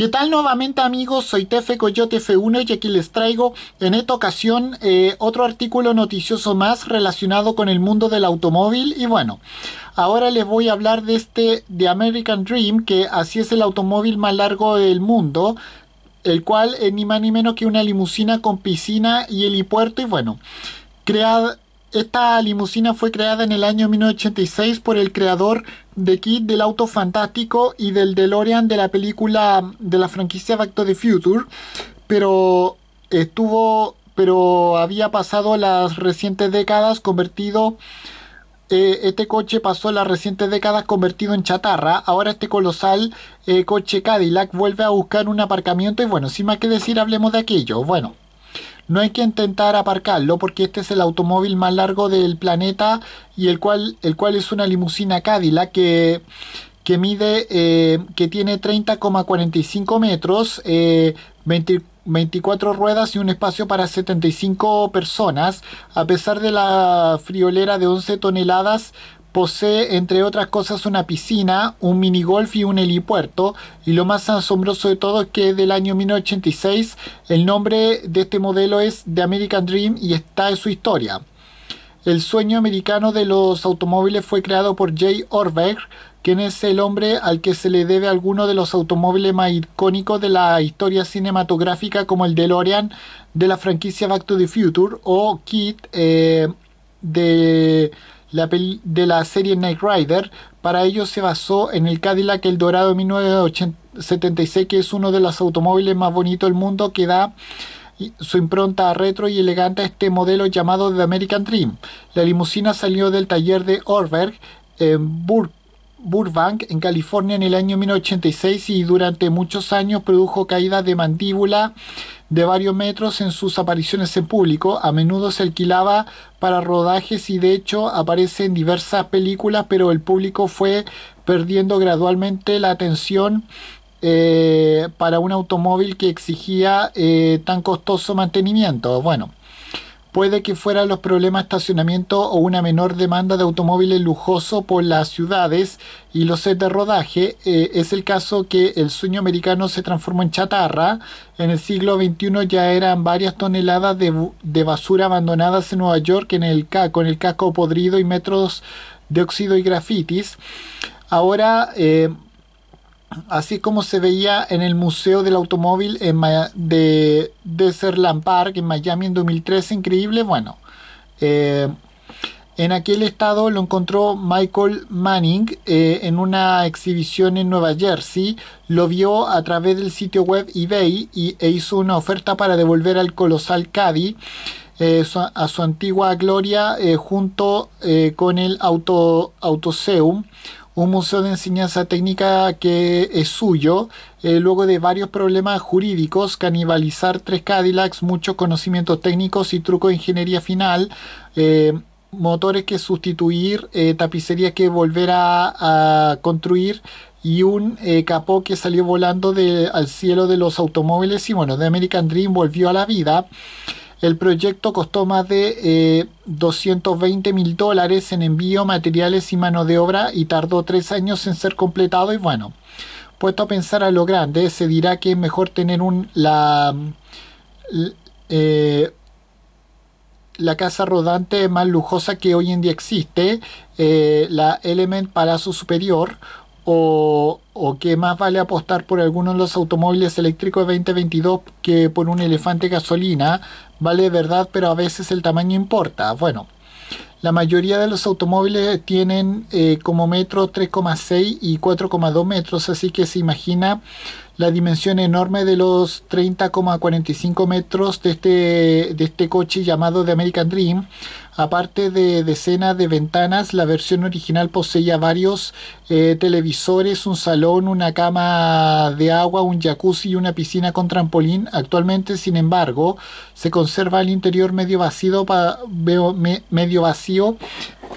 ¿Qué tal nuevamente amigos? Soy Tefe Coyote F1 y aquí les traigo en esta ocasión eh, otro artículo noticioso más relacionado con el mundo del automóvil y bueno, ahora les voy a hablar de este The American Dream que así es el automóvil más largo del mundo el cual es ni más ni menos que una limusina con piscina y helipuerto y bueno, creada esta limusina fue creada en el año 1986 por el creador de Kid del Auto Fantástico y del DeLorean de la película de la franquicia Back to the Future, pero estuvo pero había pasado las recientes décadas convertido eh, este coche pasó las recientes décadas convertido en chatarra. Ahora este colosal eh, coche Cadillac vuelve a buscar un aparcamiento y bueno, sin más que decir, hablemos de aquello. Bueno, no hay que intentar aparcarlo porque este es el automóvil más largo del planeta y el cual, el cual es una limusina Cadillac que, que mide, eh, que tiene 30,45 metros, 24 eh, ruedas y un espacio para 75 personas. A pesar de la friolera de 11 toneladas, Posee, entre otras cosas, una piscina, un golf y un helipuerto. Y lo más asombroso de todo es que del año 1986. El nombre de este modelo es The American Dream y está en su historia. El sueño americano de los automóviles fue creado por Jay Orberg, quien es el hombre al que se le debe alguno de los automóviles más icónicos de la historia cinematográfica, como el DeLorean de la franquicia Back to the Future o Kit eh, de la de la serie Knight Rider. Para ello se basó en el Cadillac El Dorado 1976, que es uno de los automóviles más bonitos del mundo que da su impronta retro y elegante a este modelo llamado The American Dream. La limusina salió del taller de Orberg en Burbank, en California, en el año 1986 y durante muchos años produjo caídas de mandíbula de varios metros en sus apariciones en público. A menudo se alquilaba para rodajes y de hecho aparece en diversas películas, pero el público fue perdiendo gradualmente la atención eh, para un automóvil que exigía eh, tan costoso mantenimiento. Bueno puede que fueran los problemas de estacionamiento o una menor demanda de automóviles lujosos por las ciudades y los sets de rodaje. Eh, es el caso que el sueño americano se transformó en chatarra. En el siglo XXI ya eran varias toneladas de, basura abandonadas en Nueva York en el, con el casco podrido y metros de óxido y grafitis. Ahora... Eh, así como se veía en el Museo del Automóvil en de Desertland Park en Miami en 2013, increíble, bueno, eh, en aquel estado lo encontró Michael Manning eh, en una exhibición en Nueva Jersey, lo vio a través del sitio web eBay y, e hizo una oferta para devolver al colosal Caddy. Eh, a su antigua gloria junto con el auto, Autoseum un museo de enseñanza técnica que es suyo, eh, luego de varios problemas jurídicos, canibalizar tres Cadillacs, muchos conocimientos técnicos y trucos de ingeniería final, eh, motores que sustituir, eh, tapicerías tapicería que volver a, construir y un capó que salió volando al cielo de los automóviles y bueno, de American Dream volvió a la vida. El proyecto costó más de 220 eh, mil dólares en envío, materiales y mano de obra y tardó tres años en ser completado y bueno, puesto a pensar a lo grande, se dirá que es mejor tener un, la, eh, la casa rodante más lujosa que hoy en día existe, eh, la Element Palazzo Superior, o, que más vale apostar por alguno de los automóviles eléctricos de 2022 que por un elefante gasolina, Vale, verdad, pero a veces el tamaño importa. Bueno, la mayoría de los automóviles tienen eh, como metro 3,6 y 4,2 metros, así que se imagina la dimensión enorme de los 30,45 metros de este, de este coche llamado The American Dream. Aparte de decenas de ventanas, la versión original poseía varios eh, televisores, un salón, una cama de agua, un jacuzzi y una piscina con trampolín. Actualmente, sin embargo, se conserva el interior medio vacío,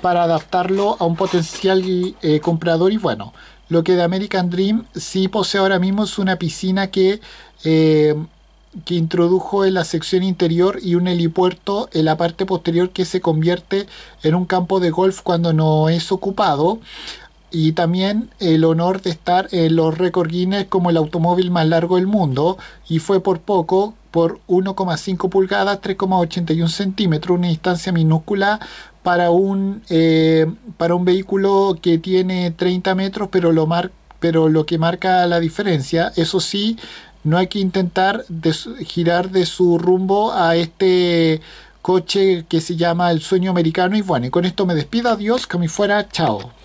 para adaptarlo a un potencial eh, comprador y bueno, lo que de American Dream sí posee ahora mismo es una piscina que, eh, que introdujo en la sección interior y un helipuerto en la parte posterior que se convierte en un campo de golf cuando no es ocupado y también el honor de estar en los récord Guinness como el automóvil más largo del mundo y fue por poco por 1,5 pulgadas, 3,81 centímetros, una distancia minúscula para un, eh, para un vehículo que tiene 30 metros, pero lo, mar pero lo que marca la diferencia, eso sí, no hay que intentar girar de su rumbo a este coche que se llama El Sueño Americano. Y bueno, y con esto me despido, adiós, que me fuera, chao.